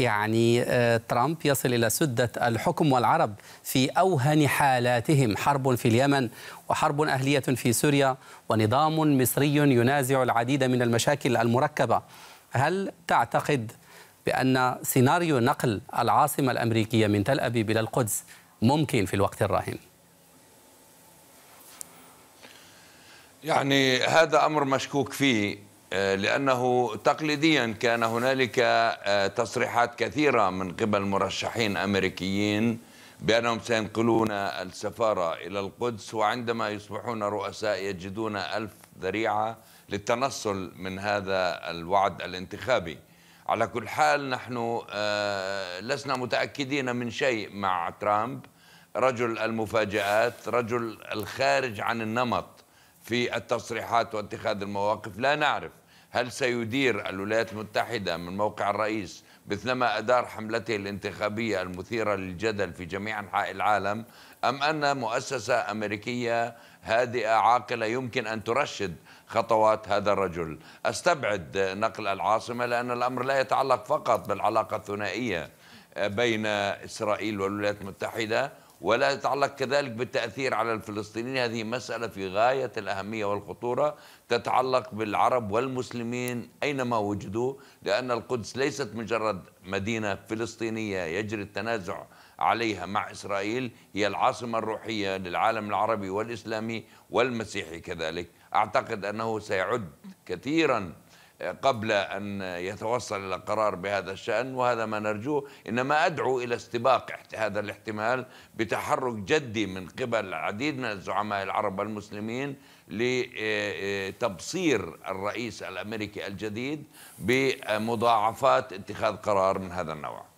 يعني آه، ترامب يصل إلى سدة الحكم والعرب في أوهن حالاتهم حرب في اليمن وحرب أهلية في سوريا ونظام مصري ينازع العديد من المشاكل المركبة هل تعتقد بأن سيناريو نقل العاصمة الأمريكية من تل أبيب إلى القدس ممكن في الوقت الراهن؟ يعني هذا أمر مشكوك فيه آه، لأنه تقليديا كان هنالك آه، تصريحات كثيرة من قبل مرشحين أمريكيين بأنهم سينقلون السفارة إلى القدس وعندما يصبحون رؤساء يجدون ألف ذريعة للتنصل من هذا الوعد الانتخابي على كل حال نحن آه، لسنا متأكدين من شيء مع ترامب رجل المفاجآت رجل الخارج عن النمط في التصريحات واتخاذ المواقف لا نعرف هل سيدير الولايات المتحدة من موقع الرئيس مثلما أدار حملته الانتخابية المثيرة للجدل في جميع أنحاء العالم أم أن مؤسسة أمريكية هادئة عاقلة يمكن أن ترشد خطوات هذا الرجل أستبعد نقل العاصمة لأن الأمر لا يتعلق فقط بالعلاقة الثنائية بين إسرائيل والولايات المتحدة ولا يتعلق كذلك بالتأثير على الفلسطينيين هذه مسألة في غاية الأهمية والخطورة تتعلق بالعرب والمسلمين أينما وجدوا لأن القدس ليست مجرد مدينة فلسطينية يجري التنازع عليها مع إسرائيل هي العاصمة الروحية للعالم العربي والإسلامي والمسيحي كذلك أعتقد أنه سيعد كثيراً قبل أن يتوصل إلى قرار بهذا الشأن وهذا ما نرجوه إنما أدعو إلى استباق هذا الاحتمال بتحرك جدي من قبل العديد من الزعماء العرب المسلمين لتبصير آه، آه، الرئيس الأمريكي الجديد بمضاعفات اتخاذ قرار من هذا النوع